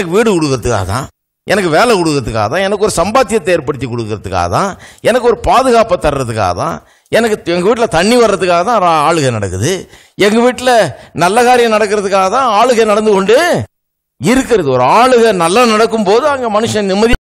எனக்கு வீடு கொடுக்கறதுக்காக தான் எனக்கு வேலை கொடுக்கறதுக்காக தான் எனக்கு ஒரு சம்பாத்தியத்தை ஏற்படுத்தி கொடுக்கறதுக்காக தான் எனக்கு ஒரு பாதுகாப்பை தர்றதுக்காக தான் எனக்கு எங்கள் வீட்டில் தண்ணி வர்றதுக்காக தான் ஆளுகை நடக்குது எங்கள் வீட்டில் நல்ல காரியம் நடக்கிறதுக்காக தான் ஆளுகை நடந்து கொண்டு இருக்கிறது ஒரு ஆளுகை நல்லா நடக்கும்போது அங்கே மனுஷன் நிம்மதி